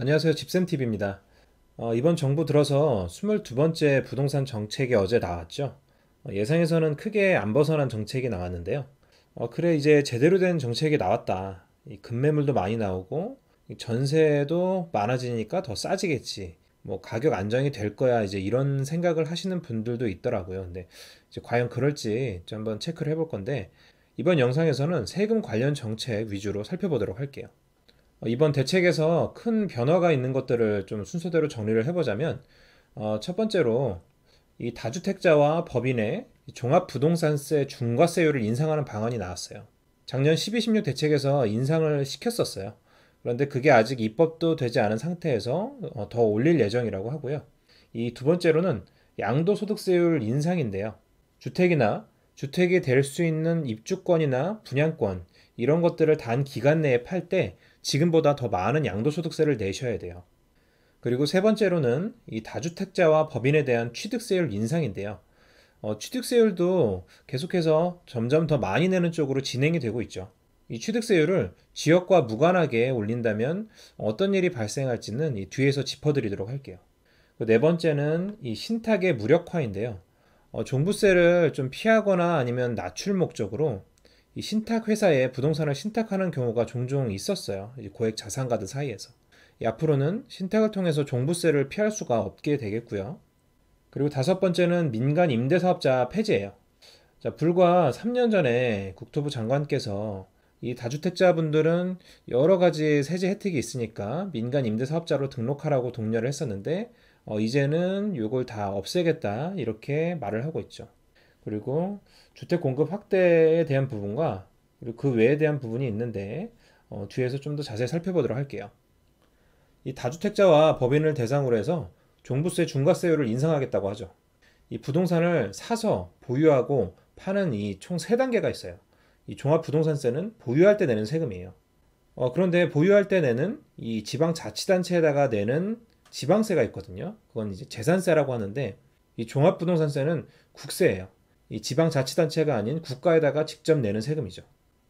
안녕하세요. 집샘TV입니다. 어, 이번 정부 들어서 22번째 부동산 정책이 어제 나왔죠. 어, 예상에서는 크게 안 벗어난 정책이 나왔는데요. 어, 그래 이제 제대로 된 정책이 나왔다. 급매물도 많이 나오고 전세도 많아지니까 더 싸지겠지. 뭐 가격 안정이 될 거야 이제 이런 생각을 하시는 분들도 있더라고요. 근데 이제 과연 그럴지 한번 체크를 해볼 건데 이번 영상에서는 세금 관련 정책 위주로 살펴보도록 할게요. 어, 이번 대책에서 큰 변화가 있는 것들을 좀 순서대로 정리를 해보자면 어, 첫 번째로 이 다주택자와 법인의 종합부동산세 중과세율을 인상하는 방안이 나왔어요. 작년 12.16 대책에서 인상을 시켰었어요. 그런데 그게 아직 입법도 되지 않은 상태에서 어, 더 올릴 예정이라고 하고요. 이 두 번째로는 양도소득세율 인상인데요. 주택이나 주택이 될 수 있는 입주권이나 분양권 이런 것들을 단 기간 내에 팔때 지금보다 더 많은 양도소득세를 내셔야 돼요. 그리고 세 번째로는 이 다주택자와 법인에 대한 취득세율 인상인데요. 어, 취득세율도 계속해서 점점 더 많이 내는 쪽으로 진행이 되고 있죠. 이 취득세율을 지역과 무관하게 올린다면 어떤 일이 발생할지는 뒤에서 짚어드리도록 할게요. 그 네 번째는 이 신탁의 무력화인데요. 어, 종부세를 좀 피하거나 아니면 낮출 목적으로 이 신탁 회사에 부동산을 신탁하는 경우가 종종 있었어요. 고액 자산가들 사이에서. 앞으로는 신탁을 통해서 종부세를 피할 수가 없게 되겠고요. 그리고 다섯 번째는 민간 임대사업자 폐지예요. 자, 불과 3년 전에 국토부 장관께서 이 다주택자분들은 여러 가지 세제 혜택이 있으니까 민간 임대사업자로 등록하라고 독려를 했었는데 어, 이제는 이걸 다 없애겠다 이렇게 말을 하고 있죠. 그리고 주택 공급 확대에 대한 부분과 그리고 그 외에 대한 부분이 있는데 어, 뒤에서 좀 더 자세히 살펴보도록 할게요. 이 다주택자와 법인을 대상으로 해서 종부세 중과세율을 인상하겠다고 하죠. 이 부동산을 사서 보유하고 파는 이총3단계가 있어요. 이 종합부동산세는 보유할 때 내는 세금이에요. 어, 그런데 보유할 때 내는 이 지방자치단체에다가 내는 지방세가 있거든요. 그건 이제 재산세라고 하는데 이 종합부동산세는 국세예요. 이 지방자치단체가 아닌 국가에다가 직접 내는 세금이죠.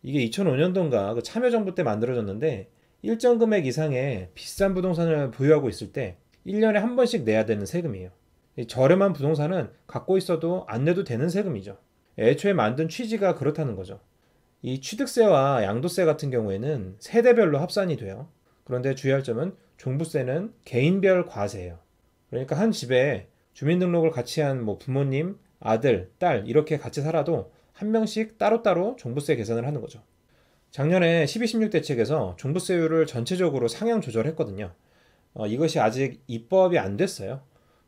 이게 2005년도인가 그 참여정부 때 만들어졌는데 일정 금액 이상의 비싼 부동산을 보유하고 있을 때 1년에 한 번씩 내야 되는 세금이에요. 저렴한 부동산은 갖고 있어도 안 내도 되는 세금이죠. 애초에 만든 취지가 그렇다는 거죠. 이 취득세와 양도세 같은 경우에는 세대별로 합산이 돼요. 그런데 주의할 점은 종부세는 개인별 과세예요. 그러니까 한 집에 주민등록을 같이 한 뭐 부모님, 아들, 딸 이렇게 같이 살아도 한 명씩 따로따로 종부세 계산을 하는 거죠. 작년에 1216 대책에서 종부세율을 전체적으로 상향 조절했거든요. 어, 이것이 아직 입법이 안 됐어요.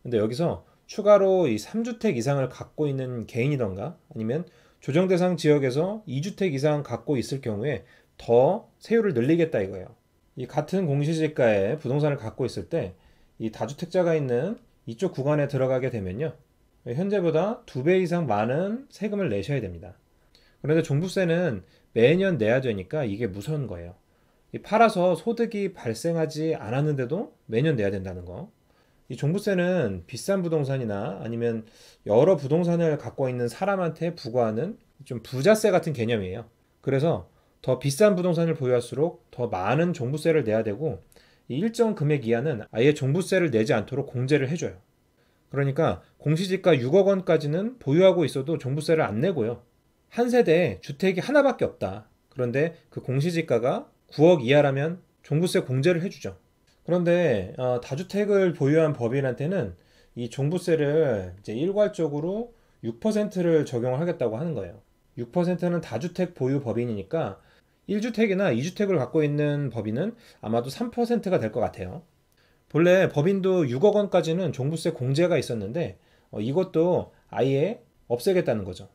근데 여기서 추가로 이 3주택 이상을 갖고 있는 개인이던가 아니면 조정 대상 지역에서 2주택 이상 갖고 있을 경우에 더 세율을 늘리겠다 이거예요. 이 같은 공시지가에 부동산을 갖고 있을 때 이 다주택자가 있는 이쪽 구간에 들어가게 되면요. 현재보다 두 배 이상 많은 세금을 내셔야 됩니다. 그런데 종부세는 매년 내야 되니까 이게 무서운 거예요. 팔아서 소득이 발생하지 않았는데도 매년 내야 된다는 거. 이 종부세는 비싼 부동산이나 아니면 여러 부동산을 갖고 있는 사람한테 부과하는 좀 부자세 같은 개념이에요. 그래서 더 비싼 부동산을 보유할수록 더 많은 종부세를 내야 되고 일정 금액 이하는 아예 종부세를 내지 않도록 공제를 해줘요. 그러니까 공시지가 6억 원까지는 보유하고 있어도 종부세를 안 내고요. 한 세대에 주택이 하나밖에 없다. 그런데 그 공시지가가 9억 이하라면 종부세 공제를 해주죠. 그런데 어, 다주택을 보유한 법인한테는 이 종부세를 이제 일괄적으로 6%를 적용하겠다고 하는 거예요. 6%는 다주택 보유 법인이니까 1주택이나 2주택을 갖고 있는 법인은 아마도 3%가 될 것 같아요. 본래 법인도 6억 원까지는 종부세 공제가 있었는데 어, 이것도 아예 없애겠다는 거죠.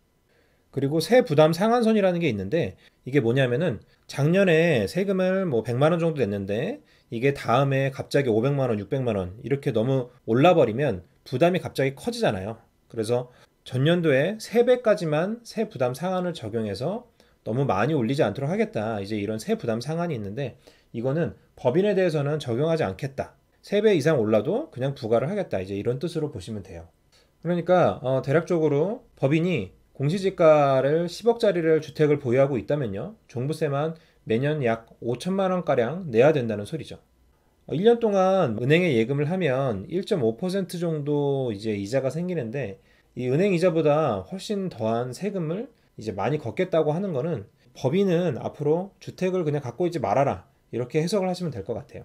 그리고 세 부담 상한선이라는 게 있는데 이게 뭐냐면은 작년에 세금을 뭐 100만 원 정도 냈는데 이게 다음에 갑자기 500만 원, 600만 원 이렇게 너무 올라 버리면 부담이 갑자기 커지잖아요. 그래서 전년도에 세배까지만세 부담 상한을 적용해서 너무 많이 올리지 않도록 하겠다. 이제 이런 세 부담 상한이 있는데 이거는 법인에 대해서는 적용하지 않겠다. 3배 이상 올라도 그냥 부과를 하겠다. 이제 이런 뜻으로 보시면 돼요. 그러니까 어, 대략적으로 법인이 공시지가를 10억짜리를 주택을 보유하고 있다면요. 종부세만 매년 약 5천만 원가량 내야 된다는 소리죠. 1년 어, 동안 은행에 예금을 하면 1.5% 정도 이제 이자가 생기는데 이 은행 이자보다 훨씬 더한 세금을 이제 많이 걷겠다고 하는 거는 법인은 앞으로 주택을 그냥 갖고 있지 말아라. 이렇게 해석을 하시면 될 것 같아요.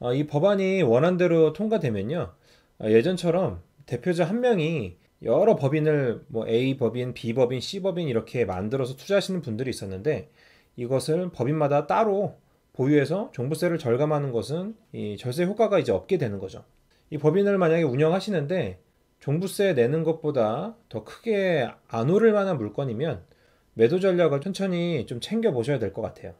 어, 이 법안이 원안대로 통과되면요. 어, 예전처럼 대표자 한 명이 여러 법인을 뭐 A 법인, B 법인, C 법인 이렇게 만들어서 투자하시는 분들이 있었는데 이것을 법인마다 따로 보유해서 종부세를 절감하는 것은 이 절세 효과가 이제 없게 되는 거죠. 이 법인을 만약에 운영하시는데 종부세 내는 것보다 더 크게 안 오를 만한 물건이면 매도 전략을 천천히 좀 챙겨 보셔야 될 것 같아요.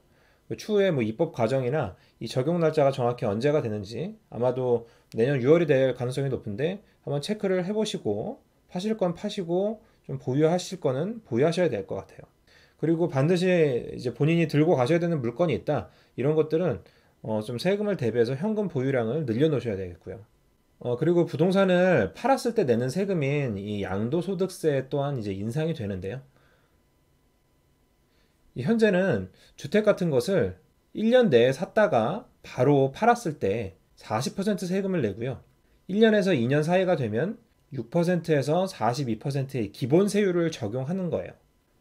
추후에 뭐 입법 과정이나 이 적용 날짜가 정확히 언제가 되는지 아마도 내년 6월이 될 가능성이 높은데 한번 체크를 해보시고 파실 건 파시고 좀 보유하실 거는 보유하셔야 될 것 같아요. 그리고 반드시 이제 본인이 들고 가셔야 되는 물건이 있다 이런 것들은 어, 좀 세금을 대비해서 현금 보유량을 늘려놓으셔야 되겠고요. 어, 그리고 부동산을 팔았을 때 내는 세금인 이 양도소득세 또한 이제 인상이 되는데요. 현재는 주택 같은 것을 1년 내에 샀다가 바로 팔았을 때 40% 세금을 내고요. 1년에서 2년 사이가 되면 6%에서 42%의 기본 세율을 적용하는 거예요.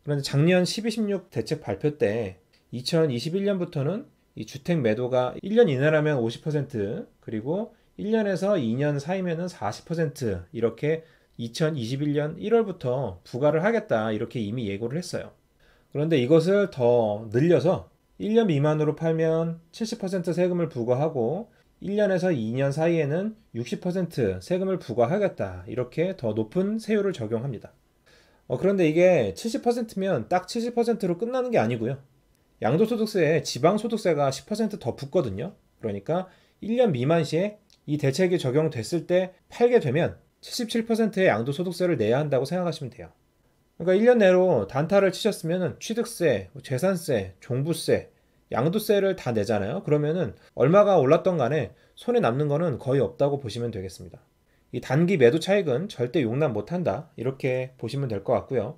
그런데 작년 1216 대책 발표 때 2021년부터는 이 주택 매도가 1년 이내라면 50% 그리고 1년에서 2년 사이면은 40% 이렇게 2021년 1월부터 부과를 하겠다 이렇게 이미 예고를 했어요. 그런데 이것을 더 늘려서 1년 미만으로 팔면 70% 세금을 부과하고 1년에서 2년 사이에는 60% 세금을 부과하겠다. 이렇게 더 높은 세율을 적용합니다. 어, 그런데 이게 70%면 딱 70%로 끝나는 게 아니고요. 양도소득세에 지방소득세가 10%더 붙거든요. 그러니까 1년 미만 시에 이 대책이 적용됐을 때 팔게 되면 77%의 양도소득세를 내야 한다고 생각하시면 돼요. 그러니까 1년 내로 단타를 치셨으면 취득세, 재산세, 종부세, 양도세를 다 내잖아요. 그러면은 얼마가 올랐던 간에 손에 남는 거는 거의 없다고 보시면 되겠습니다. 이 단기 매도 차익은 절대 용납 못한다 이렇게 보시면 될 것 같고요.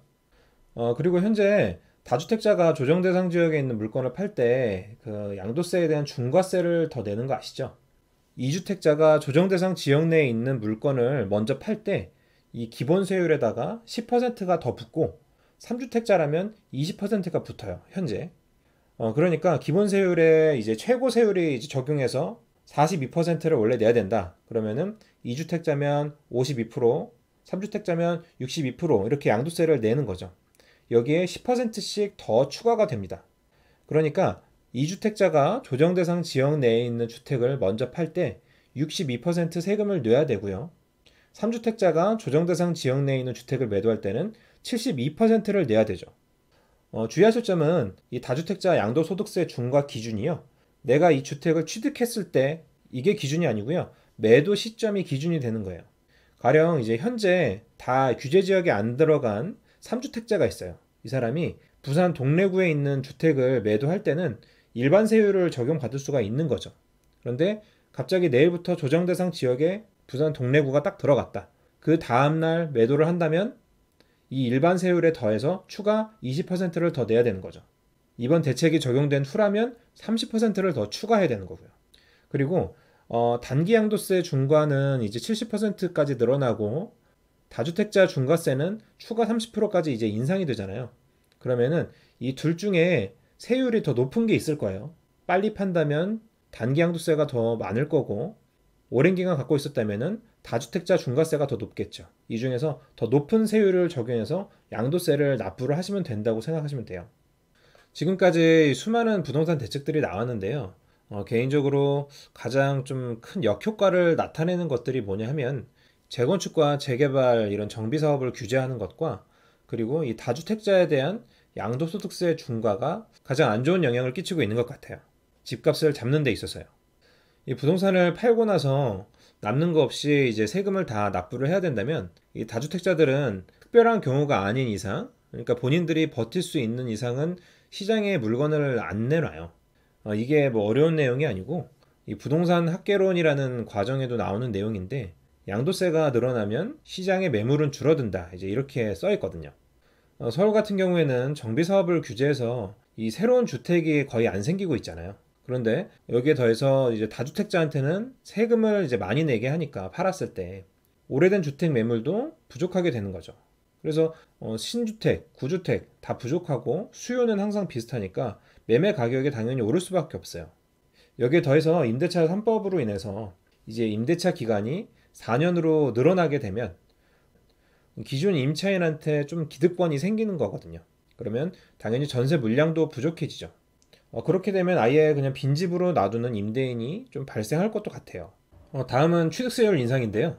어, 그리고 현재 다주택자가 조정 대상 지역에 있는 물건을 팔 때 그 양도세에 대한 중과세를 더 내는 거 아시죠? 이주택자가 조정 대상 지역 내에 있는 물건을 먼저 팔때 이 기본 세율에다가 10%가 더 붙고 3주택자라면 20%가 붙어요. 현재. 어, 그러니까 기본 세율에 이제 최고 세율이 이제 적용해서 42%를 원래 내야 된다. 그러면은 2주택자면 52%, 3주택자면 62% 이렇게 양도세를 내는 거죠. 여기에 10%씩 더 추가가 됩니다. 그러니까 2주택자가 조정 대상 지역 내에 있는 주택을 먼저 팔 때 62% 세금을 내야 되고요. 3주택자가 조정 대상 지역 내에 있는 주택을 매도할 때는 72%를 내야 되죠. 어, 주의하실 점은 이 다주택자 양도 소득세 중과 기준이요. 내가 이 주택을 취득했을 때 이게 기준이 아니고요. 매도 시점이 기준이 되는 거예요. 가령 이제 현재 다 규제 지역에 안 들어간 3주택자가 있어요. 이 사람이 부산 동래구에 있는 주택을 매도할 때는 일반 세율을 적용받을 수가 있는 거죠. 그런데 갑자기 내일부터 조정 대상 지역에 부산 동래구가 딱 들어갔다. 그 다음날 매도를 한다면 이 일반 세율에 더해서 추가 20%를 더 내야 되는 거죠. 이번 대책이 적용된 후라면 30%를 더 추가해야 되는 거고요. 그리고 어, 단기 양도세 중과는 이제 70%까지 늘어나고 다주택자 중과세는 추가 30%까지 이제 인상이 되잖아요. 그러면은 이 둘 중에 세율이 더 높은 게 있을 거예요. 빨리 판다면 단기 양도세가 더 많을 거고 오랜 기간 갖고 있었다면 다주택자 중과세가 더 높겠죠. 이 중에서 더 높은 세율을 적용해서 양도세를 납부를 하시면 된다고 생각하시면 돼요. 지금까지 수많은 부동산 대책들이 나왔는데요. 어, 개인적으로 가장 좀 큰 역효과를 나타내는 것들이 뭐냐 하면 재건축과 재개발 이런 정비 사업을 규제하는 것과 그리고 이 다주택자에 대한 양도소득세 중과가 가장 안 좋은 영향을 끼치고 있는 것 같아요. 집값을 잡는 데 있어서요. 이 부동산을 팔고 나서 남는 거 없이 이제 세금을 다 납부를 해야 된다면 이 다주택자들은 특별한 경우가 아닌 이상 그러니까 본인들이 버틸 수 있는 이상은 시장에 물건을 안 내놔요. 어, 이게 뭐 어려운 내용이 아니고 이 부동산 합계론이라는 과정에도 나오는 내용인데 양도세가 늘어나면 시장의 매물은 줄어든다. 이제 이렇게 써 있거든요. 어, 서울 같은 경우에는 정비 사업을 규제해서 이 새로운 주택이 거의 안 생기고 있잖아요. 그런데 여기에 더해서 이제 다주택자한테는 세금을 이제 많이 내게 하니까 팔았을 때 오래된 주택 매물도 부족하게 되는 거죠. 그래서 어, 신주택, 구주택 다 부족하고 수요는 항상 비슷하니까 매매 가격이 당연히 오를 수밖에 없어요. 여기에 더해서 임대차 3법으로 인해서 이제 임대차 기간이 4년으로 늘어나게 되면 기존 임차인한테 좀 기득권이 생기는 거거든요. 그러면 당연히 전세 물량도 부족해지죠. 어, 그렇게 되면 아예 그냥 빈집으로 놔두는 임대인이 좀 발생할 것도 같아요. 어, 다음은 취득세율 인상인데요.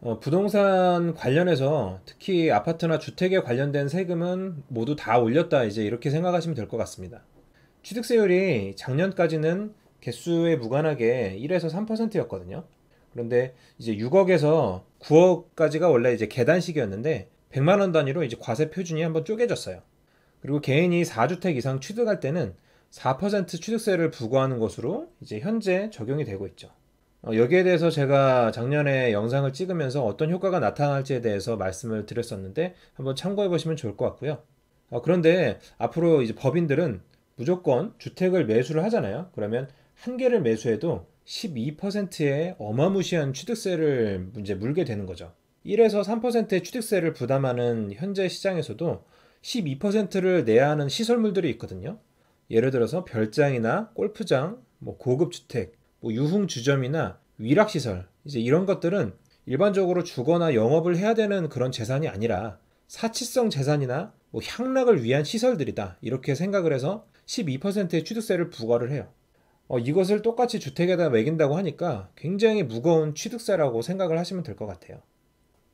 어, 부동산 관련해서 특히 아파트나 주택에 관련된 세금은 모두 다 올렸다 이제 이렇게 생각하시면 될 것 같습니다. 취득세율이 작년까지는 개수에 무관하게 1에서 3%였거든요. 그런데 이제 6억에서 9억까지가 원래 이제 계단식이었는데 100만 원 단위로 이제 과세 표준이 한번 쪼개졌어요. 그리고 개인이 4주택 이상 취득할 때는 4% 취득세를 부과하는 것으로 이제 현재 적용이 되고 있죠. 어, 여기에 대해서 제가 작년에 영상을 찍으면서 어떤 효과가 나타날지에 대해서 말씀을 드렸었는데 한번 참고해 보시면 좋을 것 같고요. 어, 그런데 앞으로 이제 법인들은 무조건 주택을 매수를 하잖아요. 그러면 한 개를 매수해도 12%의 어마무시한 취득세를 이제 물게 되는 거죠. 1에서 3%의 취득세를 부담하는 현재 시장에서도 12%를 내야 하는 시설물들이 있거든요. 예를 들어서 별장이나 골프장, 뭐 고급 주택, 뭐 유흥 주점이나 위락 시설 이제 이런 것들은 일반적으로 주거나 영업을 해야 되는 그런 재산이 아니라 사치성 재산이나 뭐 향락을 위한 시설들이다 이렇게 생각을 해서 12%의 취득세를 부과를 해요. 어, 이것을 똑같이 주택에다 매긴다고 하니까 굉장히 무거운 취득세라고 생각을 하시면 될 것 같아요.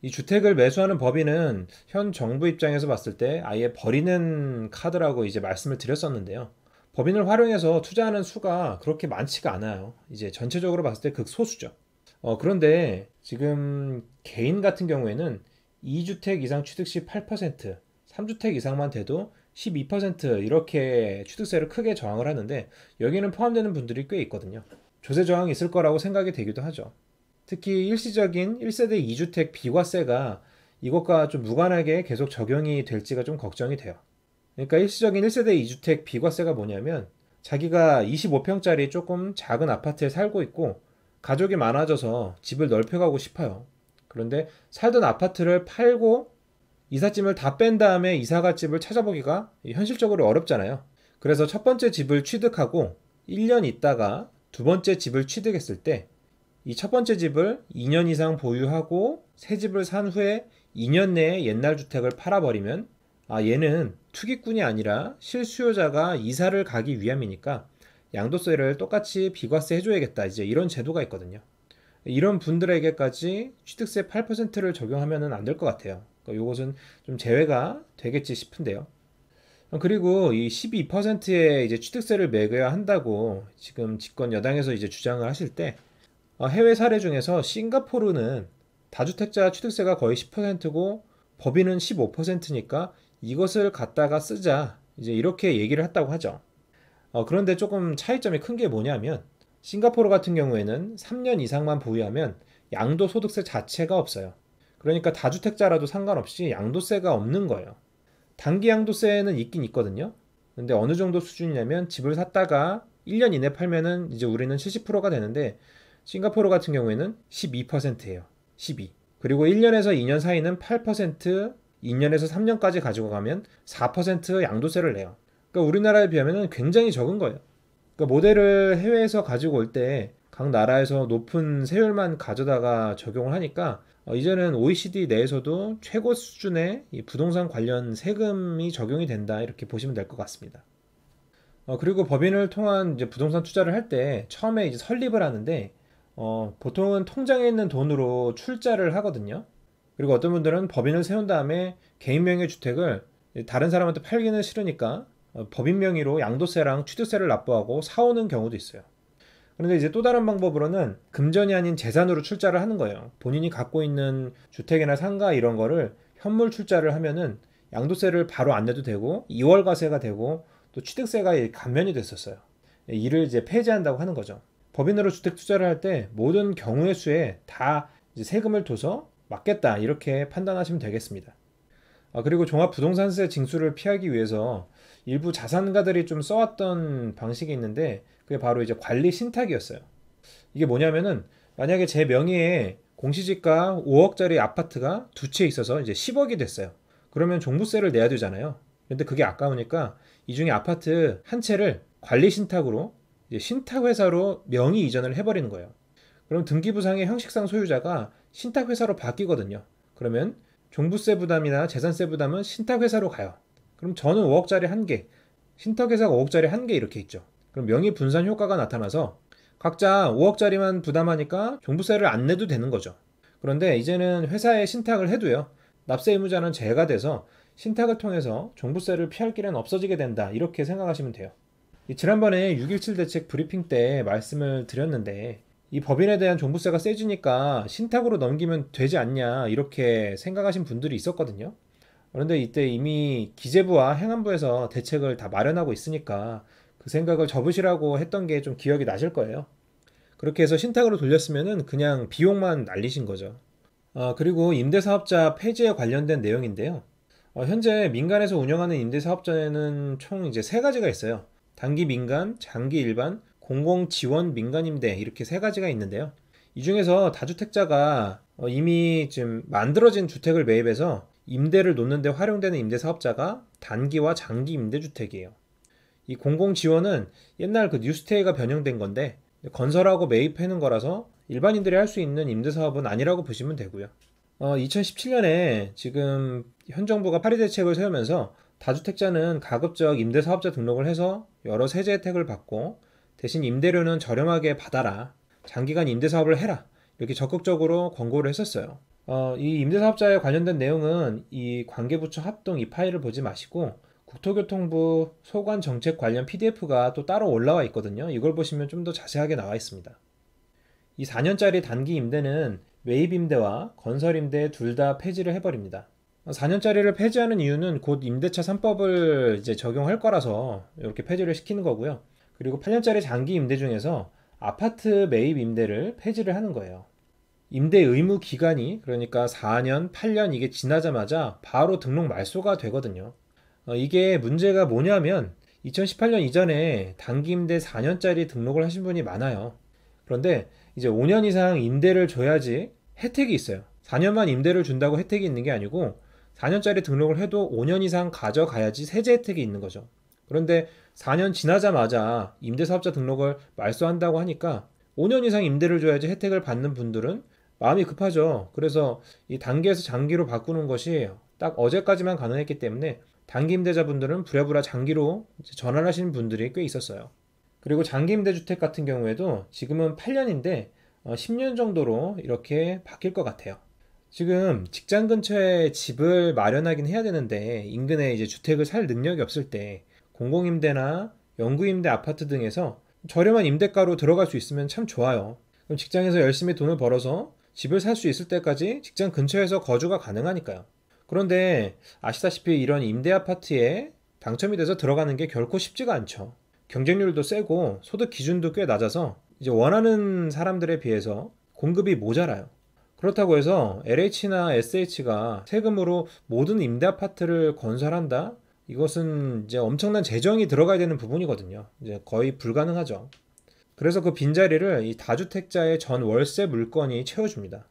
이 주택을 매수하는 법인은 현 정부 입장에서 봤을 때 아예 버리는 카드라고 이제 말씀을 드렸었는데요. 법인을 활용해서 투자하는 수가 그렇게 많지가 않아요. 이제 전체적으로 봤을 때 극소수죠. 어, 그런데 지금 개인 같은 경우에는 2주택 이상 취득 시 8%, 3주택 이상만 돼도 12% 이렇게 취득세를 크게 저항을 하는데 여기는 포함되는 분들이 꽤 있거든요. 조세 저항이 있을 거라고 생각이 되기도 하죠. 특히 일시적인 1세대 2주택 비과세가 이것과 좀 무관하게 계속 적용이 될지가 좀 걱정이 돼요. 그러니까 일시적인 1세대 2주택 비과세가 뭐냐면 자기가 25평짜리 조금 작은 아파트에 살고 있고 가족이 많아져서 집을 넓혀가고 싶어요. 그런데 살던 아파트를 팔고 이삿짐을 다 뺀 다음에 이사갈 집을 찾아보기가 현실적으로 어렵잖아요. 그래서 첫 번째 집을 취득하고 1년 있다가 두 번째 집을 취득했을 때 이 첫 번째 집을 2년 이상 보유하고 새 집을 산 후에 2년 내에 옛날 주택을 팔아버리면 아 얘는 투기꾼이 아니라 실수요자가 이사를 가기 위함이니까 양도세를 똑같이 비과세 해줘야겠다. 이제 이런 제도가 있거든요. 이런 분들에게까지 취득세 8%를 적용하면 안 될 것 같아요. 이것은 그러니까 좀 제외가 되겠지 싶은데요. 그리고 이 12%의 이제 취득세를 매겨야 한다고 지금 집권 여당에서 이제 주장을 하실 때 어, 해외 사례 중에서 싱가포르는 다주택자 취득세가 거의 10%고 법인은 15%니까 이것을 갖다가 쓰자 이제 이렇게 얘기를 했다고 하죠. 어, 그런데 조금 차이점이 큰 게 뭐냐면 싱가포르 같은 경우에는 3년 이상만 보유하면 양도소득세 자체가 없어요. 그러니까 다주택자라도 상관없이 양도세가 없는 거예요. 단기 양도세는 있긴 있거든요. 근데 어느 정도 수준이냐면 집을 샀다가 1년 이내 팔면은 이제 우리는 70%가 되는데 싱가포르 같은 경우에는 12%예요. 12. 그리고 1년에서 2년 사이는 8%, 2년에서 3년까지 가지고 가면 4% 양도세를 내요. 그러니까 우리나라에 비하면 굉장히 적은 거예요. 그러니까 모델을 해외에서 가지고 올 때 각 나라에서 높은 세율만 가져다가 적용을 하니까 어, 이제는 OECD 내에서도 최고 수준의 부동산 관련 세금이 적용이 된다 이렇게 보시면 될 것 같습니다. 어, 그리고 법인을 통한 이제 부동산 투자를 할 때 처음에 이제 설립을 하는데 어, 보통은 통장에 있는 돈으로 출자를 하거든요. 그리고 어떤 분들은 법인을 세운 다음에 개인 명의 주택을 다른 사람한테 팔기는 싫으니까 어, 법인 명의로 양도세랑 취득세를 납부하고 사오는 경우도 있어요. 그런데 이제 또 다른 방법으로는 금전이 아닌 재산으로 출자를 하는 거예요. 본인이 갖고 있는 주택이나 상가 이런 거를 현물 출자를 하면은 양도세를 바로 안 내도 되고 2월과세가 되고 또 취득세가 감면이 됐었어요. 이를 이제 폐지한다고 하는 거죠. 법인으로 주택 투자를 할 때 모든 경우의 수에 다 세금을 둬서 맞겠다 이렇게 판단하시면 되겠습니다. 아, 그리고 종합부동산세 징수를 피하기 위해서 일부 자산가들이 좀 써왔던 방식이 있는데 그게 바로 이제 관리 신탁이었어요. 이게 뭐냐면은 만약에 제명의의 공시지가 5억짜리 아파트가 두 채 있어서 이제 10억이 됐어요. 그러면 종부세를 내야 되잖아요. 근데 그게 아까우니까 이 중에 아파트 한 채를 관리 신탁으로 이제 신탁 회사로 명의 이전을 해버리는 거예요. 그럼 등기부상의 형식상 소유자가 신탁회사로 바뀌거든요. 그러면 종부세 부담이나 재산세 부담은 신탁회사로 가요. 그럼 저는 5억짜리 한 개, 신탁회사가 5억짜리 한 개 이렇게 있죠. 그럼 명의 분산 효과가 나타나서 각자 5억짜리만 부담하니까 종부세를 안 내도 되는 거죠. 그런데 이제는 회사에 신탁을 해도요. 납세 의무자는 제가 돼서 신탁을 통해서 종부세를 피할 길은 없어지게 된다. 이렇게 생각하시면 돼요. 지난번에 6.17 대책 브리핑 때 말씀을 드렸는데 이 법인에 대한 종부세가 세지니까 신탁으로 넘기면 되지 않냐 이렇게 생각하신 분들이 있었거든요. 그런데 이때 이미 기재부와 행안부에서 대책을 다 마련하고 있으니까 그 생각을 접으시라고 했던 게 좀 기억이 나실 거예요. 그렇게 해서 신탁으로 돌렸으면 그냥 비용만 날리신 거죠. 아, 그리고 임대사업자 폐지에 관련된 내용인데요. 어, 현재 민간에서 운영하는 임대사업자에는 총 이제 세 가지가 있어요. 단기 민간, 장기 일반, 공공지원 민간임대 이렇게 세 가지가 있는데요. 이 중에서 다주택자가 어, 이미 지금 만들어진 주택을 매입해서 임대를 놓는데 활용되는 임대 사업자가 단기와 장기 임대주택이에요. 이 공공지원은 옛날 그 뉴스테이가 변형된 건데 건설하고 매입하는 거라서 일반인들이 할 수 있는 임대 사업은 아니라고 보시면 되고요. 어, 2017년에 지금 현 정부가 파리 대책을 세우면서 다주택자는 가급적 임대 사업자 등록을 해서 여러 세제 혜택을 받고 대신 임대료는 저렴하게 받아라. 장기간 임대사업을 해라. 이렇게 적극적으로 권고를 했었어요. 어, 이 임대사업자에 관련된 내용은 이 관계부처 합동 이 파일을 보지 마시고 국토교통부 소관 정책 관련 PDF가 또 따로 올라와 있거든요. 이걸 보시면 좀 더 자세하게 나와 있습니다. 이 4년짜리 단기 임대는 매입 임대와 건설 임대 둘 다 폐지를 해버립니다. 4년짜리를 폐지하는 이유는 곧 임대차 3법을 이제 적용할 거라서 이렇게 폐지를 시키는 거고요. 그리고 8년짜리 장기 임대 중에서 아파트 매입 임대를 폐지를 하는 거예요. 임대 의무 기간이 그러니까 4년, 8년 이게 지나자마자 바로 등록 말소가 되거든요. 어, 이게 문제가 뭐냐면 2018년 이전에 단기 임대 4년짜리 등록을 하신 분이 많아요. 그런데 이제 5년 이상 임대를 줘야지 혜택이 있어요. 4년만 임대를 준다고 혜택이 있는 게 아니고 4년짜리 등록을 해도 5년 이상 가져가야지 세제 혜택이 있는 거죠. 그런데 4년 지나자마자 임대사업자 등록을 말소한다고 하니까 5년 이상 임대를 줘야지 혜택을 받는 분들은 마음이 급하죠. 그래서 이단계에서 장기로 바꾸는 것이 딱 어제까지만 가능했기 때문에 단기 임대자분들은 부랴부랴 장기로 전환하시는 분들이 꽤 있었어요. 그리고 장기 임대주택 같은 경우에도 지금은 8년인데 10년 어, 정도로 이렇게 바뀔 것 같아요. 지금 직장 근처에 집을 마련하긴 해야 되는데 인근에 이제 주택을 살 능력이 없을 때 공공임대나 연구임대 아파트 등에서 저렴한 임대가로 들어갈 수 있으면 참 좋아요. 그럼 직장에서 열심히 돈을 벌어서 집을 살 수 있을 때까지 직장 근처에서 거주가 가능하니까요. 그런데 아시다시피 이런 임대 아파트에 당첨이 돼서 들어가는 게 결코 쉽지가 않죠. 경쟁률도 세고 소득 기준도 꽤 낮아서 이제 원하는 사람들에 비해서 공급이 모자라요. 그렇다고 해서 LH나 SH가 세금으로 모든 임대 아파트를 건설한다? 이것은 이제 엄청난 재정이 들어가야 되는 부분이거든요. 이제 거의 불가능하죠. 그래서 그 빈자리를 이 다주택자의 전 월세 물건이 채워줍니다.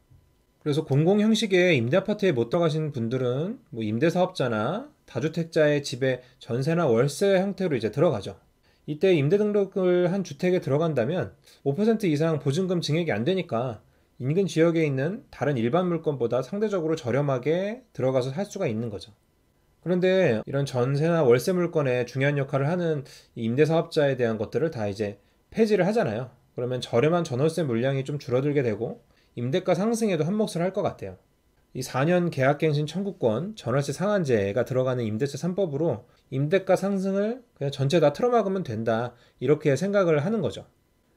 그래서 공공 형식의 임대 아파트에 못 들어가신 분들은 뭐 임대 사업자나 다주택자의 집에 전세나 월세 형태로 이제 들어가죠. 이때 임대 등록을 한 주택에 들어간다면 5% 이상 보증금 증액이 안 되니까 인근 지역에 있는 다른 일반 물건보다 상대적으로 저렴하게 들어가서 살 수가 있는 거죠. 그런데 이런 전세나 월세 물건에 중요한 역할을 하는 임대사업자에 대한 것들을 다 이제 폐지를 하잖아요. 그러면 저렴한 전월세 물량이 좀 줄어들게 되고 임대가 상승에도 한몫을 할 것 같아요. 이 4년 계약갱신 청구권 전월세 상한제가 들어가는 임대차 3법으로 임대가 상승을 그냥 전체 다 틀어막으면 된다 이렇게 생각을 하는 거죠.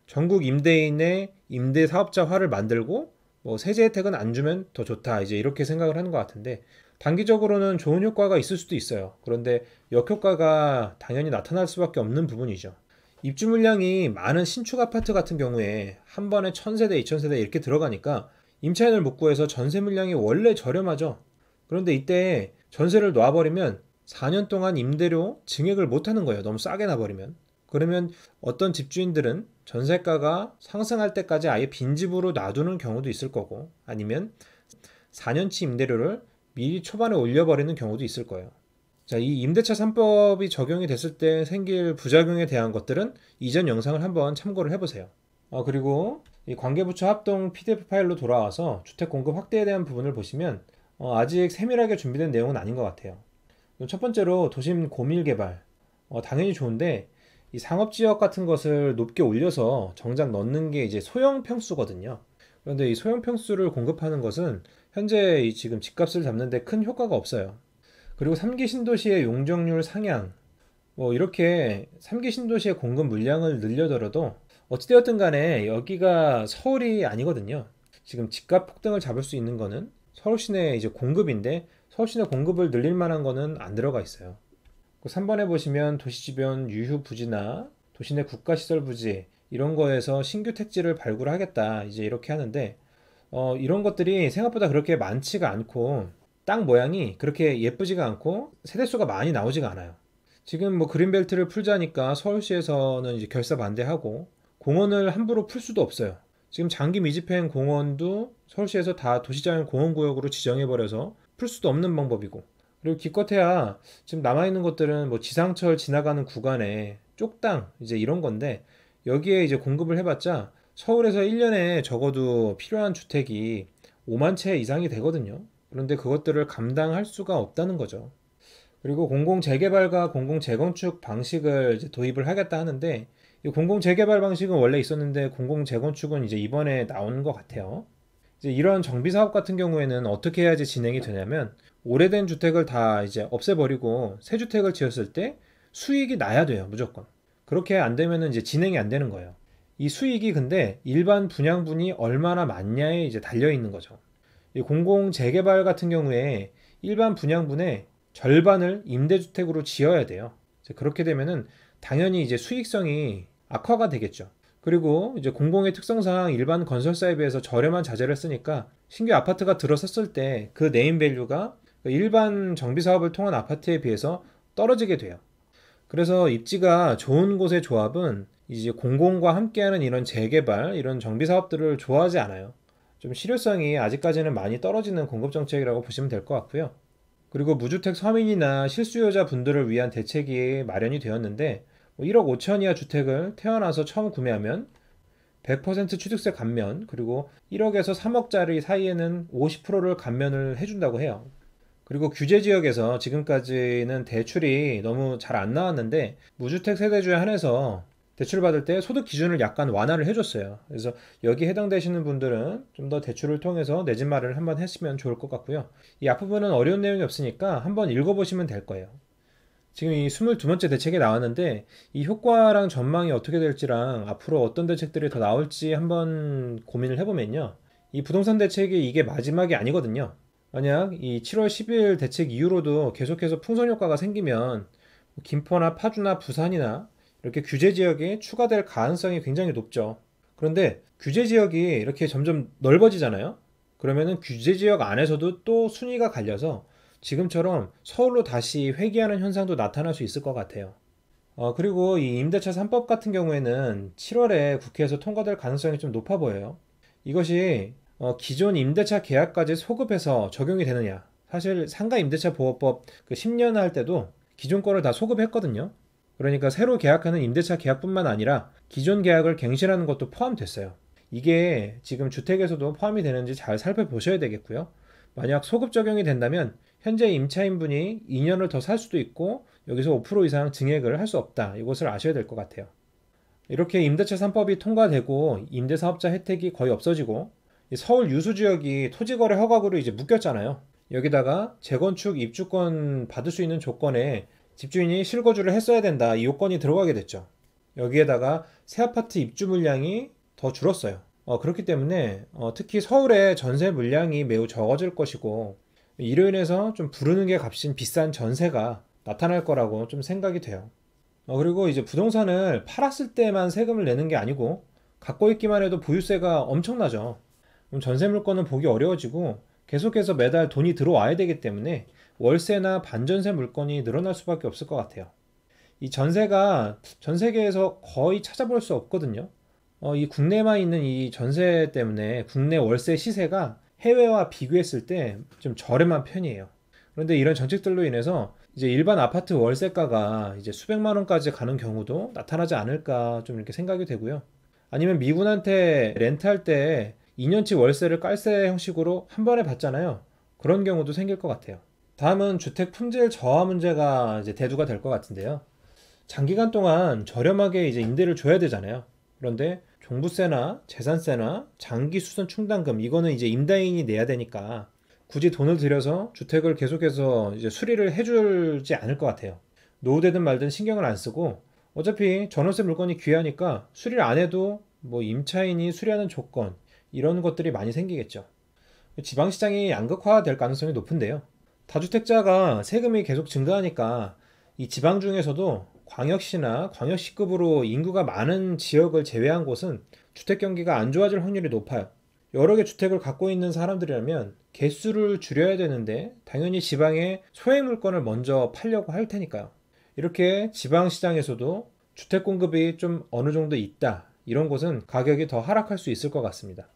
전국 임대인의 임대사업자화를 만들고 뭐 세제 혜택은 안 주면 더 좋다 이제 이렇게 생각을 하는 것 같은데 단기적으로는 좋은 효과가 있을 수도 있어요. 그런데 역효과가 당연히 나타날 수밖에 없는 부분이죠. 입주 물량이 많은 신축 아파트 같은 경우에 한 번에 1000세대, 2000세대 이렇게 들어가니까 임차인을 못 구해서 전세 물량이 원래 저렴하죠. 그런데 이때 전세를 놔버리면 4년 동안 임대료 증액을 못 하는 거예요. 너무 싸게 놔버리면. 그러면 어떤 집주인들은 전세가가 상승할 때까지 아예 빈집으로 놔두는 경우도 있을 거고 아니면 4년치 임대료를 미리 초반에 올려버리는 경우도 있을 거예요. 자, 이 임대차 3법이 적용이 됐을 때 생길 부작용에 대한 것들은 이전 영상을 한번 참고를 해보세요. 어, 그리고 이 관계부처 합동 PDF 파일로 돌아와서 주택 공급 확대에 대한 부분을 보시면 어, 아직 세밀하게 준비된 내용은 아닌 것 같아요. 첫 번째로 도심 고밀 개발. 어, 당연히 좋은데 이 상업 지역 같은 것을 높게 올려서 정작 넣는 게 이제 소형 평수거든요. 그런데 이 소형 평수를 공급하는 것은 현재 이 지금 집값을 잡는데 큰 효과가 없어요. 그리고 3기 신도시의 용적률 상향, 뭐 이렇게 3기 신도시의 공급 물량을 늘려더라도 어찌되었든 간에 여기가 서울이 아니거든요. 지금 집값 폭등을 잡을 수 있는 거는 서울 시내 이제 공급인데 서울 시내 공급을 늘릴 만한 거는 안 들어가 있어요. 3번에 그 보시면 도시 주변 유휴 부지나 도시 내 국가시설 부지 이런 거에서 신규 택지를 발굴하겠다 이제 이렇게 하는데 어, 이런 것들이 생각보다 그렇게 많지가 않고 땅 모양이 그렇게 예쁘지가 않고 세대수가 많이 나오지가 않아요. 지금 뭐 그린벨트를 풀자니까 서울시에서는 이제 결사 반대하고 공원을 함부로 풀 수도 없어요. 지금 장기 미집행 공원도 서울시에서 다 도시자연 공원구역으로 지정해버려서 풀 수도 없는 방법이고 그리고 기껏해야 지금 남아있는 것들은 뭐 지상철 지나가는 구간에 쪽땅 이제 이런 건데 여기에 이제 공급을 해봤자 서울에서 1년에 적어도 필요한 주택이 5만 채 이상이 되거든요. 그런데 그것들을 감당할 수가 없다는 거죠. 그리고 공공 재개발과 공공 재건축 방식을 도입을 하겠다 하는데 이 공공 재개발 방식은 원래 있었는데 공공 재건축은 이제 이번에 나온 것 같아요. 이제 이런 정비 사업 같은 경우에는 어떻게 해야지 진행이 되냐면 오래된 주택을 다 이제 없애버리고 새 주택을 지었을 때 수익이 나야 돼요 무조건. 그렇게 안 되면 이제 진행이 안 되는 거예요. 이 수익이 근데 일반 분양분이 얼마나 많냐에 이제 달려 있는 거죠. 공공 재개발 같은 경우에 일반 분양분의 절반을 임대주택으로 지어야 돼요. 그렇게 되면은 당연히 이제 수익성이 악화가 되겠죠. 그리고 이제 공공의 특성상 일반 건설사에 비해서 저렴한 자재를 쓰니까 신규 아파트가 들어섰을 때 그 네임밸류가 그러니까 일반 정비 사업을 통한 아파트에 비해서 떨어지게 돼요. 그래서 입지가 좋은 곳의 조합은 이제 공공과 함께하는 이런 재개발 이런 정비 사업들을 좋아하지 않아요. 좀 실효성이 아직까지는 많이 떨어지는 공급 정책이라고 보시면 될 것 같고요. 그리고 무주택 서민이나 실수요자 분들을 위한 대책이 마련이 되었는데 1억 뭐 5천 이하 주택을 태어나서 처음 구매하면 100% 취득세 감면 그리고 1억에서 3억짜리 사이에는 50%를 감면을 해준다고 해요. 그리고 규제 지역에서 지금까지는 대출이 너무 잘 안 나왔는데 무주택 세대주에 한해서 대출을 받을 때 소득 기준을 약간 완화를 해줬어요. 그래서 여기 해당되시는 분들은 좀 더 대출을 통해서 내 집 마련을 한번 했으면 좋을 것 같고요. 이 앞부분은 어려운 내용이 없으니까 한번 읽어보시면 될 거예요. 지금 이 22번째 대책이 나왔는데 이 효과랑 전망이 어떻게 될지랑 앞으로 어떤 대책들이 더 나올지 한번 고민을 해보면요. 이 부동산 대책이 이게 마지막이 아니거든요. 만약 이 7월 10일 대책 이후로도 계속해서 풍선 효과가 생기면 뭐 김포나 파주나 부산이나 이렇게 규제 지역이 추가될 가능성이 굉장히 높죠. 그런데 규제 지역이 이렇게 점점 넓어지잖아요. 그러면은 규제 지역 안에서도 또 순위가 갈려서 지금처럼 서울로 다시 회귀하는 현상도 나타날 수 있을 것 같아요. 어, 그리고 이 임대차 3법 같은 경우에는 7월에 국회에서 통과될 가능성이 좀 높아 보여요. 이것이 어, 기존 임대차 계약까지 소급해서 적용이 되느냐. 사실 상가 임대차 보호법 그 10년 할 때도 기존 거를 다 소급했거든요. 그러니까 새로 계약하는 임대차 계약뿐만 아니라 기존 계약을 갱신하는 것도 포함됐어요. 이게 지금 주택에서도 포함이 되는지 잘 살펴보셔야 되겠고요. 만약 소급 적용이 된다면 현재 임차인분이 2년을 더 살 수도 있고 여기서 5% 이상 증액을 할 수 없다. 이것을 아셔야 될 것 같아요. 이렇게 임대차 3법이 통과되고 임대사업자 혜택이 거의 없어지고 서울 유수 지역이 토지거래 허가구로 이제 묶였잖아요. 여기다가 재건축 입주권 받을 수 있는 조건에 집주인이 실거주를 했어야 된다 이 요건이 들어가게 됐죠. 여기에다가 새 아파트 입주 물량이 더 줄었어요. 어, 그렇기 때문에 어, 특히 서울의 전세 물량이 매우 적어질 것이고 이로 인해서 좀 부르는 게 값인 비싼 전세가 나타날 거라고 좀 생각이 돼요. 어, 그리고 이제 부동산을 팔았을 때만 세금을 내는 게 아니고 갖고 있기만 해도 보유세가 엄청나죠. 전세 물건은 보기 어려워지고 계속해서 매달 돈이 들어와야 되기 때문에 월세나 반전세 물건이 늘어날 수밖에 없을 것 같아요. 이 전세가 전 세계에서 거의 찾아볼 수 없거든요. 어, 이 국내만 있는 이 전세 때문에 국내 월세 시세가 해외와 비교했을 때 좀 저렴한 편이에요. 그런데 이런 정책들로 인해서 이제 일반 아파트 월세가가 이제 수백만 원까지 가는 경우도 나타나지 않을까 좀 이렇게 생각이 되고요. 아니면 미군한테 렌트할 때 2년치 월세를 깔세 형식으로 한 번에 받잖아요. 그런 경우도 생길 것 같아요. 다음은 주택 품질 저하 문제가 이제 대두가 될 것 같은데요. 장기간 동안 저렴하게 이제 임대를 줘야 되잖아요. 그런데 종부세나 재산세나 장기 수선 충당금 이거는 이제 임대인이 내야 되니까 굳이 돈을 들여서 주택을 계속해서 이제 수리를 해주지 않을 것 같아요. 노후되든 말든 신경을 안 쓰고 어차피 전월세 물건이 귀하니까 수리를 안 해도 뭐 임차인이 수리하는 조건 이런 것들이 많이 생기겠죠. 지방시장이 양극화될 가능성이 높은데요. 다주택자가 세금이 계속 증가하니까 이 지방 중에서도 광역시나 광역시급으로 인구가 많은 지역을 제외한 곳은 주택 경기가 안 좋아질 확률이 높아요. 여러 개 주택을 갖고 있는 사람들이라면 개수를 줄여야 되는데 당연히 지방의 소액 물건을 먼저 팔려고 할 테니까요. 이렇게 지방 시장에서도 주택 공급이 좀 어느 정도 있다. 이런 곳은 가격이 더 하락할 수 있을 것 같습니다.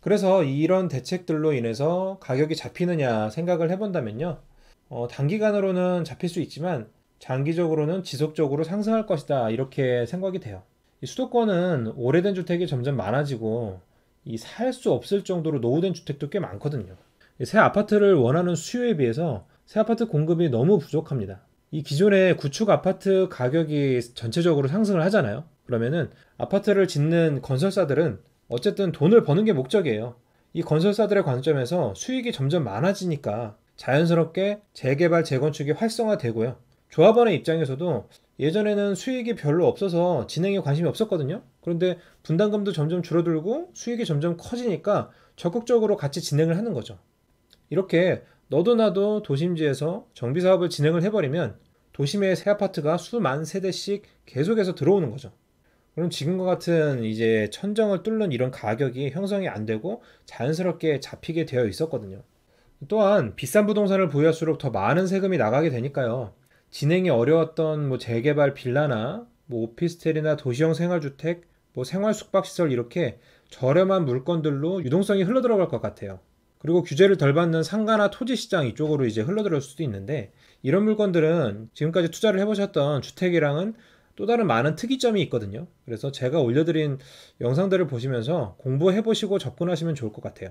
그래서 이런 대책들로 인해서 가격이 잡히느냐 생각을 해본다면요. 어, 단기간으로는 잡힐 수 있지만 장기적으로는 지속적으로 상승할 것이다. 이렇게 생각이 돼요. 수도권은 오래된 주택이 점점 많아지고 이 살 수 없을 정도로 노후된 주택도 꽤 많거든요. 새 아파트를 원하는 수요에 비해서 새 아파트 공급이 너무 부족합니다. 이 기존의 구축 아파트 가격이 전체적으로 상승을 하잖아요. 그러면은 아파트를 짓는 건설사들은 어쨌든 돈을 버는 게 목적이에요. 이 건설사들의 관점에서 수익이 점점 많아지니까 자연스럽게 재개발, 재건축이 활성화되고요. 조합원의 입장에서도 예전에는 수익이 별로 없어서 진행에 관심이 없었거든요. 그런데 분담금도 점점 줄어들고 수익이 점점 커지니까 적극적으로 같이 진행을 하는 거죠. 이렇게 너도 나도 도심지에서 정비 사업을 진행을 해버리면 도심의 새 아파트가 수만 세대씩 계속해서 들어오는 거죠. 그럼 지금과 같은 이제 천정을 뚫는 이런 가격이 형성이 안 되고 자연스럽게 잡히게 되어 있었거든요. 또한 비싼 부동산을 보유할수록 더 많은 세금이 나가게 되니까요. 진행이 어려웠던 뭐 재개발 빌라나 뭐 오피스텔이나 도시형 생활주택, 뭐 생활 숙박시설 이렇게 저렴한 물건들로 유동성이 흘러들어갈 것 같아요. 그리고 규제를 덜 받는 상가나 토지 시장 이쪽으로 이제 흘러들어올 수도 있는데 이런 물건들은 지금까지 투자를 해보셨던 주택이랑은 또 다른 많은 특이점이 있거든요. 그래서 제가 올려드린 영상들을 보시면서 공부해 보시고 접근하시면 좋을 것 같아요.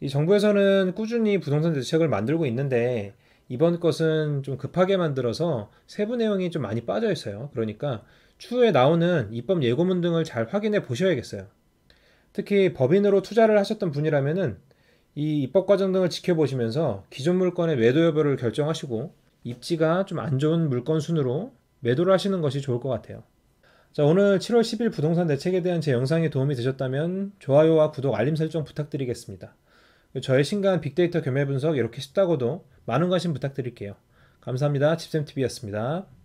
이 정부에서는 꾸준히 부동산 대책을 만들고 있는데 이번 것은 좀 급하게 만들어서 세부 내용이 좀 많이 빠져 있어요. 그러니까 추후에 나오는 입법 예고문 등을 잘 확인해 보셔야겠어요. 특히 법인으로 투자를 하셨던 분이라면은 이 입법 과정 등을 지켜보시면서 기존 물건의 매도 여부를 결정하시고 입지가 좀 안 좋은 물건 순으로 매도를 하시는 것이 좋을 것 같아요. 자, 오늘 7월 10일 부동산 대책에 대한 제 영상이 도움이 되셨다면 좋아요와 구독, 알림 설정 부탁드리겠습니다. 저의 신간 빅데이터 경매 분석 이렇게 쉽다고도 많은 관심 부탁드릴게요. 감사합니다. 집쌤TV였습니다.